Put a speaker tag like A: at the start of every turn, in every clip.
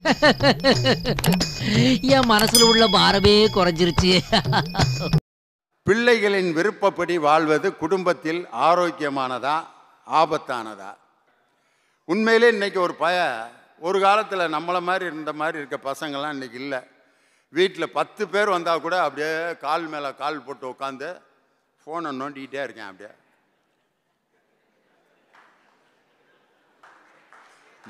A: என் மனசுல உள்ள பாரமே குறைஞ்சிருச்சு பிள்ளைகளின் விருப்பப்படி வாழ்வது குடும்பத்தில் ஆரோக்கியமானதா ஆபத்தானதா உண்மையிலே இன்னைக்கு ஒரு பய ஒரு காலத்தில் நம்மளை மாதிரி இருந்த மாதிரி இருக்க பசங்கள்லாம் இன்னைக்கு இல்லை வீட்டில் பத்து பேர் வந்தால் கூட அப்படியே கால் மேலே கால் போட்டு உட்காந்து ஃபோனை நோண்டிக்கிட்டே இருக்கேன் அப்படியே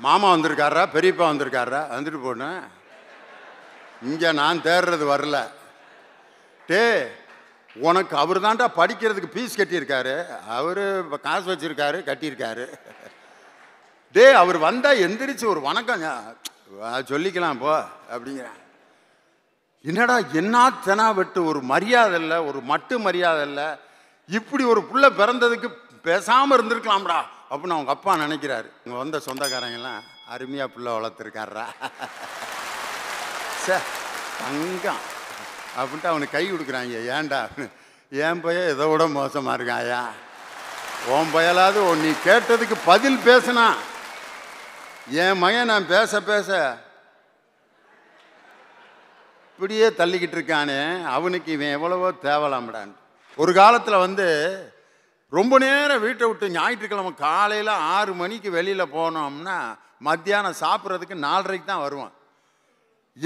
A: மாமா வந்திருக்காரா பெரியப்பா வந்திருக்காரா வந்துட்டு போனேன் இங்கே நான் தேடுறது வரல டே உனக்கு அவர் தான்டா படிக்கிறதுக்கு ஃபீஸ் கட்டியிருக்காரு அவர் இப்போ காசு வச்சுருக்காரு கட்டியிருக்காரு டே அவர் வந்தால் எந்திரிச்சு ஒரு வணக்கம் சொல்லிக்கலாம் போ அப்படிங்கிறேன் என்னடா என்ன தெனா வெட்டு ஒரு மரியாதை இல்லை ஒரு மட்டு மரியாதை இல்லை இப்படி ஒரு புள்ள பிறந்ததுக்கு பேசாமல் இருந்திருக்கலாம்டா அப்படின்னு அவங்க அப்பா நினைக்கிறாரு இங்கே வந்த சொந்தக்காரங்கெல்லாம் அருமையாக பிள்ளை வளர்த்துருக்காரா சே தங்கம் அப்படின்ட்டு அவனுக்கு கை கொடுக்குறாங்க ஏன்டா அப்படின்னு என் பையன் இதை விட மோசமாக ஐயா உன் பயலாவது நீ கேட்டதுக்கு பதில் பேசுனா என் மகன் நான் பேச பேச இப்படியே தள்ளிக்கிட்டு இருக்கானே அவனுக்கு இவன் எவ்வளவோ தேவலாம்டான் ஒரு காலத்தில் வந்து ரொம்ப நேரம் வீட்டை விட்டு ஞாயிற்றுக்கிழமை காலையில் ஆறு மணிக்கு வெளியில் போனோம்னா மத்தியானம் சாப்பிட்றதுக்கு நாலரைக்கு தான் வருவான்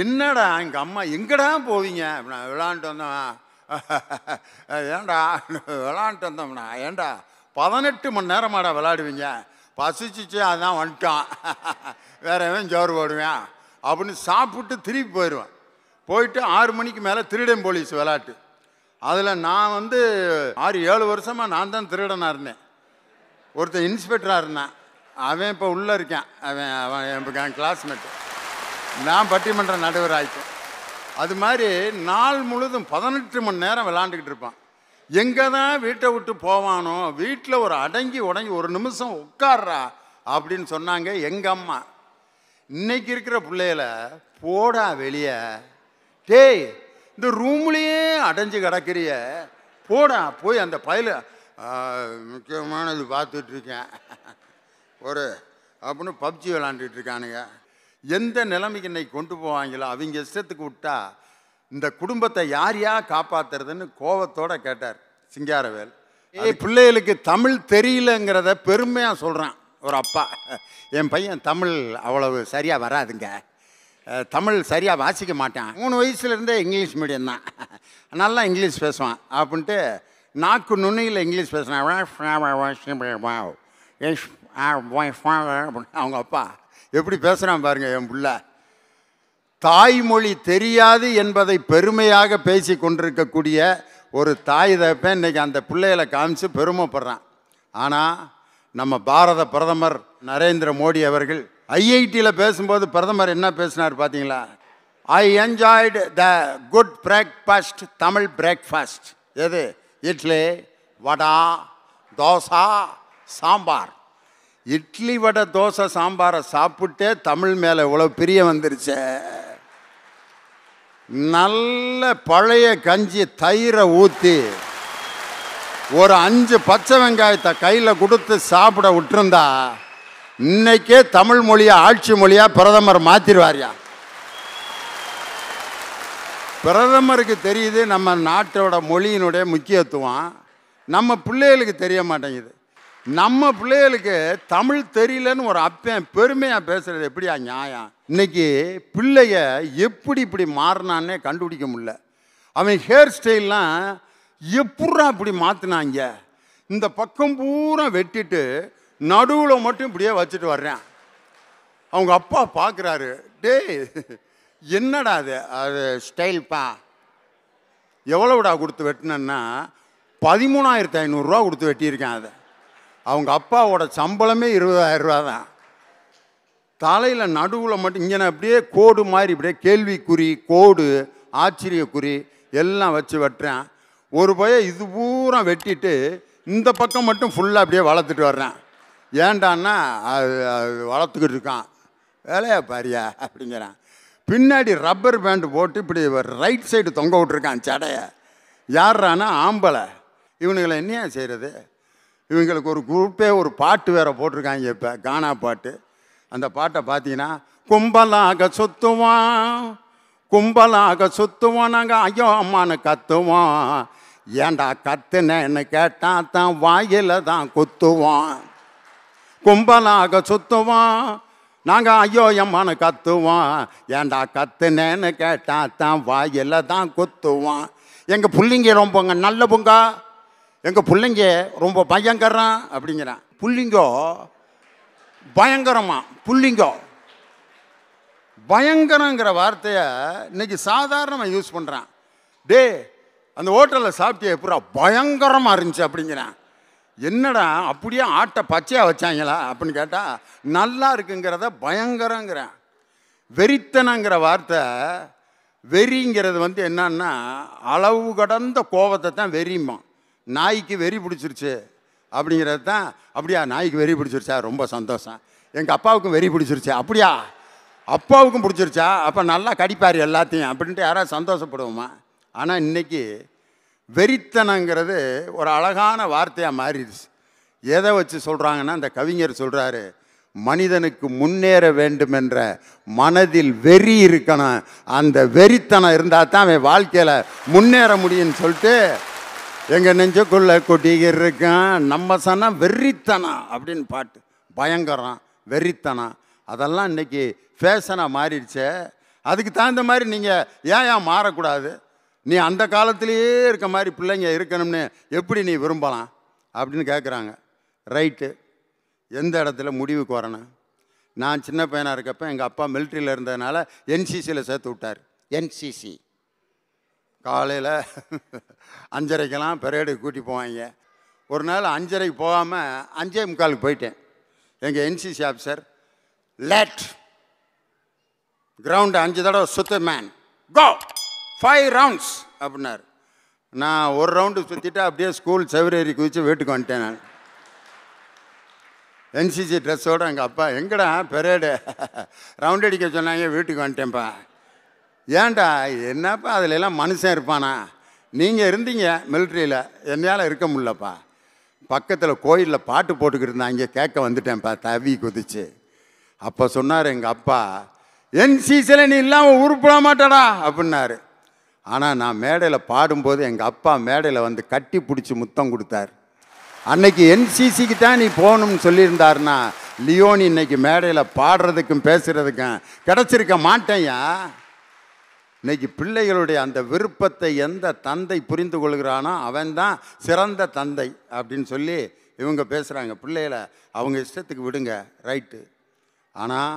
A: என்னடா எங்கள் அம்மா எங்கடா போவீங்க அப்படின்னா விளாண்டு வந்தோம் ஏண்டா விளாண்டு வந்தோம்னா ஏண்டா பதினெட்டு மணி நேரமாடா விளாடுவீங்க பசிச்சிச்சு அதான் வந்துட்டான் வேற எவன் ஜோறு போடுவேன் அப்படின்னு சாப்பிட்டு திருப்பி போயிடுவேன் போயிட்டு ஆறு மணிக்கு மேலே திருடன் போலீஸ் விளாட்டு அதில் நான் வந்து ஆறு ஏழு வருஷமாக நான் தான் திருடனாக இருந்தேன் ஒருத்தர் இன்ஸ்பெக்டராக இருந்தான் அவன் இப்போ உள்ளே இருக்கான் அவன் அவன் என் கிளாஸ்மேட்டு நான் பட்டிமன்ற நடுவர் ஆயிட்டேன் அது மாதிரி நாள் முழுதும் பதினெட்டு மணி நேரம் விளாண்டுக்கிட்டு இருப்பான் எங்கே தான் வீட்டை விட்டு போவானோ வீட்டில் ஒரு அடங்கி உடங்கி ஒரு நிமிஷம் உட்கார்றா அப்படின்னு சொன்னாங்க எங்கள் அம்மா இன்னைக்கு இருக்கிற பிள்ளைகளை போடா வெளியே டேய் இந்த ரூம்லேயே அடைஞ்சு கிடக்கிறிய போடா போய் அந்த பயில முக்கியமானது பார்த்துட்ருக்கேன் ஒரு அப்படின்னு பப்ஜி விளாண்டுட்டு இருக்கானுங்க எந்த நிலைமைக்கு இன்னைக்கு கொண்டு போவாங்களோ அவங்க இஷ்டத்துக்கு விட்டா இந்த குடும்பத்தை யார் யார் காப்பாத்துறதுன்னு கோவத்தோடு கேட்டார் சிங்காரவேல் ஏ பிள்ளைகளுக்கு தமிழ் தெரியலங்கிறத பெருமையாக சொல்கிறான் ஒரு அப்பா என் பையன் தமிழ் அவ்வளவு சரியாக வராதுங்க தமிழ் சரியாக வாசிக்க மாட்டேன் மூணு வயசுலேருந்தே இங்கிலீஷ் மீடியம் தான் நல்லா இங்கிலீஷ் பேசுவான் அப்படின்ட்டு நாக்கு நுண்ணியில் இங்கிலீஷ் பேசுனான் அவங்க அப்பா எப்படி பேசுகிறான் பாருங்கள் என் பிள்ள தாய்மொழி தெரியாது என்பதை பெருமையாக பேசி கொண்டிருக்கக்கூடிய ஒரு தாய் தப்பேன் இன்றைக்கி அந்த பிள்ளைகளை காமிச்சு பெருமைப்படுறான் ஆனால் நம்ம பாரத பிரதமர் நரேந்திர மோடி அவர்கள் ஐஐடியில் பேசும்போது பிரதமர் என்ன பேசினார் பார்த்தீங்களா I enjoyed the good breakfast Tamil breakfast எது இட்லி வடா தோசா சாம்பார் இட்லி வடை தோசை சாம்பாரை சாப்பிட்டே தமிழ் மேலே இவ்வளோ பிரிய வந்துருச்சு நல்ல பழைய கஞ்சி தயிரை ஊற்றி ஒரு அஞ்சு பச்சை வெங்காயத்தை கையில் கொடுத்து சாப்பிட விட்டுருந்தா இன்னைக்கே தமிழ் மொழியை ஆட்சி மொழியாக பிரதமர் மாற்றிடுவாரியா பிரதமருக்கு தெரியுது நம்ம நாட்டோட மொழியினுடைய முக்கியத்துவம் நம்ம பிள்ளைகளுக்கு தெரிய மாட்டேங்குது நம்ம பிள்ளைகளுக்கு தமிழ் தெரியலன்னு ஒரு அப்பன் பெருமையாக பேசுகிறது எப்படியா நியாயம் இன்னைக்கு பிள்ளைய எப்படி இப்படி மாறினான்னே கண்டுபிடிக்க முடில அவன் ஹேர் ஸ்டைல்லாம் எப்படா இப்படி மாற்றினாங்க இந்த பக்கம் பூரா வெட்டிட்டு நடுவில் மட்டும் இப்படியே வச்சுட்டு வர்றேன் அவங்க அப்பா பார்க்குறாரு டேய் என்னடா அது அது ஸ்டைல்ப்பா எவ்வளோடா கொடுத்து வெட்டினேன்னா பதிமூணாயிரத்து ஐநூறுரூவா கொடுத்து வெட்டியிருக்கேன் அதை அவங்க அப்பாவோட சம்பளமே இருபதாயிரரூவா தான் தலையில் நடுவில் மட்டும் இங்கே அப்படியே கோடு மாதிரி இப்படியே கேள்விக்குறி கோடு ஆச்சரியக்குறி எல்லாம் வச்சு வெட்டுறேன் ஒரு பையன் இது பூரா வெட்டிட்டு இந்த பக்கம் மட்டும் ஃபுல்லாக அப்படியே வளர்த்துட்டு வர்றேன் ஏண்டான்னா அது அது வளர்த்துக்கிட்டு இருக்கான் வேலையா பாரியா அப்படிங்கிறான் பின்னாடி ரப்பர் பேண்ட் போட்டு இப்படி ரைட் சைடு தொங்க விட்ருக்கான் சடையை யார்றானா ஆம்பளை இவனுங்களை என்னையா செய்கிறது இவங்களுக்கு ஒரு குரூப்பே ஒரு பாட்டு வேற போட்டிருக்காங்க இப்போ கானா பாட்டு அந்த பாட்டை பார்த்தீங்கன்னா கும்பலாக சுத்துவான் கும்பலாக சுத்துவோம் நாங்கள் ஐயோ அம்மானு கத்துவோம் ஏண்டா கத்துனேன்னு கேட்டால் தான் வாயில் தான் குத்துவான் கும்பலாக சுத்துவான் நாங்கள் ஐயோ எம்மானு கத்துவோம் ஏண்டா கத்துனேன்னு கேட்டா தான் வாயில் தான் குத்துவோம் எங்கள் பிள்ளைங்க ரொம்பங்க நல்ல பொங்க எங்கள் பிள்ளைங்க ரொம்ப பயங்கரம் அப்படிங்கிறான் புள்ளிங்கோ பயங்கரமா புள்ளிங்கோ பயங்கரங்கிற வார்த்தையை இன்னைக்கு சாதாரணமாக யூஸ் பண்ணுறான் டே அந்த ஹோட்டலில் சாப்பிட்டே எப்படா பயங்கரமாக இருந்துச்சு அப்படிங்கிறேன் என்னடா அப்படியே ஆட்டை பச்சையாக வச்சாங்களா அப்படின்னு கேட்டால் நல்லா இருக்குங்கிறத பயங்கரங்கிறேன் வெறித்தனங்கிற வார்த்தை வெறிங்கிறது வந்து என்னன்னா அளவு கடந்த கோபத்தை தான் வெறியுமா நாய்க்கு வெறி பிடிச்சிருச்சு அப்படிங்கிறது தான் அப்படியா நாய்க்கு வெறி பிடிச்சிருச்சா ரொம்ப சந்தோஷம் எங்கள் அப்பாவுக்கும் வெறி பிடிச்சிருச்சு அப்படியா அப்பாவுக்கும் பிடிச்சிருச்சா அப்போ நல்லா கடிப்பார் எல்லாத்தையும் அப்படின்ட்டு யாராவது சந்தோஷப்படுவோமா ஆனால் இன்றைக்கி வெறித்தனங்கிறது ஒரு அழகான வார்த்தையாக மாறிடுச்சு எதை வச்சு சொல்கிறாங்கன்னா அந்த கவிஞர் சொல்கிறாரு மனிதனுக்கு முன்னேற வேண்டும் என்ற மனதில் வெறி இருக்கணும் அந்த வெறித்தனம் இருந்தால் தான் அவன் வாழ்க்கையில் முன்னேற முடியும்னு சொல்லிட்டு எங்கள் நெஞ்சுக்குள்ளே கொட்டிக்கிட்டு இருக்கான் நம்ம சனம் வெறித்தனம் அப்படின்னு பாட்டு பயங்கரம் வெறித்தனம் அதெல்லாம் இன்றைக்கி ஃபேஷனாக மாறிடுச்சு அதுக்கு தகுந்த மாதிரி நீங்கள் ஏன் ஏன் மாறக்கூடாது நீ அந்த காலத்திலேயே இருக்க மாதிரி பிள்ளைங்க இருக்கணும்னு எப்படி நீ விரும்பலாம் அப்படின்னு கேட்குறாங்க ரைட்டு எந்த இடத்துல முடிவுக்கு வரணும் நான் சின்ன பையனாக இருக்கப்போ எங்கள் அப்பா மிலிட்ரியில் இருந்ததுனால என்சிசியில் சேர்த்து விட்டார் என்சிசி காலையில் அஞ்சரைக்கெல்லாம் பெரேடுக்கு கூட்டி போவாங்க ஒரு நாள் அஞ்சரைக்கு போகாமல் அஞ்சே முக்காலுக்கு போயிட்டேன் எங்கள் என்சிசி ஆஃபீஸர் லேட் கிரவுண்டு அஞ்சு தடவை சுத்த மேன் கோ ஃபைவ் ரவுண்ட்ஸ் அப்படின்னாரு நான் ஒரு ரவுண்டு சுற்றிட்டு அப்படியே ஸ்கூல் செவரேறி குதித்து வீட்டுக்கு வந்துட்டேன் நான் என்சிசி ட்ரெஸ்ஸோடு எங்கள் அப்பா எங்கடா பெரேடு ரவுண்ட் அடிக்க சொன்னாங்க வீட்டுக்கு வந்துட்டேன்ப்பா ஏன்டா என்னப்பா அதில் எல்லாம் மனுஷன் இருப்பானா நீங்கள் இருந்தீங்க மிலிட்ரியில் என்னையால் இருக்க முடியலப்பா பக்கத்தில் கோயிலில் பாட்டு போட்டுக்கிட்டு இங்கே கேட்க வந்துட்டேன்ப்பா தவி குதிச்சு அப்போ சொன்னார் எங்கள் அப்பா என்சிசியில் நீ இல்லாமல் உருப்பிட போட மாட்டாடா அப்படின்னாரு ஆனால் நான் மேடையில் பாடும்போது எங்கள் அப்பா மேடையில் வந்து கட்டி பிடிச்சி முத்தம் கொடுத்தார் அன்னைக்கு என்சிசிக்கு தான் நீ போகணும்னு சொல்லியிருந்தாருன்னா லியோனி இன்னைக்கு மேடையில் பாடுறதுக்கும் பேசுகிறதுக்கும் கிடச்சிருக்க மாட்டேயா இன்னைக்கு பிள்ளைகளுடைய அந்த விருப்பத்தை எந்த தந்தை புரிந்து கொள்கிறானோ அவன்தான் சிறந்த தந்தை அப்படின்னு சொல்லி இவங்க பேசுகிறாங்க பிள்ளைகளை அவங்க இஷ்டத்துக்கு விடுங்க ரைட்டு ஆனால்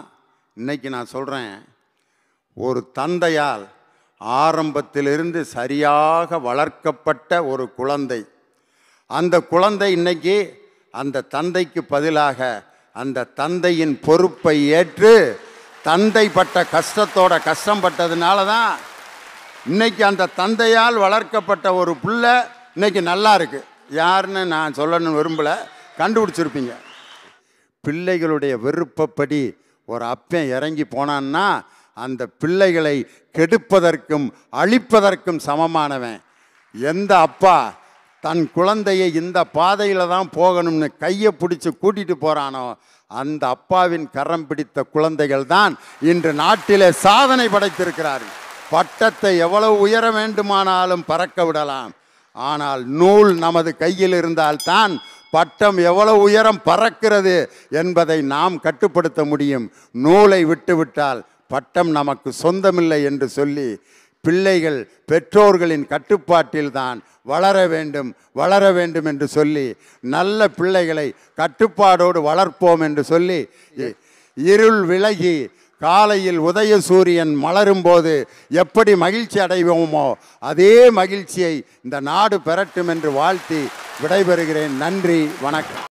A: இன்றைக்கி நான் சொல்கிறேன் ஒரு தந்தையால் ஆரம்பத்திலிருந்து சரியாக வளர்க்கப்பட்ட ஒரு குழந்தை அந்த குழந்தை இன்னைக்கு அந்த தந்தைக்கு பதிலாக அந்த தந்தையின் பொறுப்பை ஏற்று தந்தை பட்ட கஷ்டத்தோட கஷ்டம் பட்டதுனால தான் இன்றைக்கி அந்த தந்தையால் வளர்க்கப்பட்ட ஒரு புள்ள இன்னைக்கு நல்லா இருக்கு யாருன்னு நான் சொல்லணும்னு விரும்பலை கண்டுபிடிச்சிருப்பீங்க பிள்ளைகளுடைய விருப்பப்படி ஒரு அப்பன் இறங்கி போனான்னா அந்த பிள்ளைகளை கெடுப்பதற்கும் அழிப்பதற்கும் சமமானவன் எந்த அப்பா தன் குழந்தையை இந்த பாதையில் தான் போகணும்னு கையை பிடிச்சி கூட்டிகிட்டு போகிறானோ அந்த அப்பாவின் கரம் பிடித்த குழந்தைகள் தான் இன்று நாட்டிலே சாதனை படைத்திருக்கிறார்கள் பட்டத்தை எவ்வளவு உயர வேண்டுமானாலும் பறக்க விடலாம் ஆனால் நூல் நமது கையில் இருந்தால்தான் பட்டம் எவ்வளவு உயரம் பறக்கிறது என்பதை நாம் கட்டுப்படுத்த முடியும் நூலை விட்டுவிட்டால் பட்டம் நமக்கு சொந்தமில்லை என்று சொல்லி பிள்ளைகள் பெற்றோர்களின் கட்டுப்பாட்டில்தான் வளர வேண்டும் வளர வேண்டும் என்று சொல்லி நல்ல பிள்ளைகளை கட்டுப்பாடோடு வளர்ப்போம் என்று சொல்லி இருள் விலகி காலையில் உதய சூரியன் மலரும் போது எப்படி மகிழ்ச்சி அடைவோமோ அதே மகிழ்ச்சியை இந்த நாடு பெறட்டும் என்று வாழ்த்தி விடைபெறுகிறேன் நன்றி வணக்கம்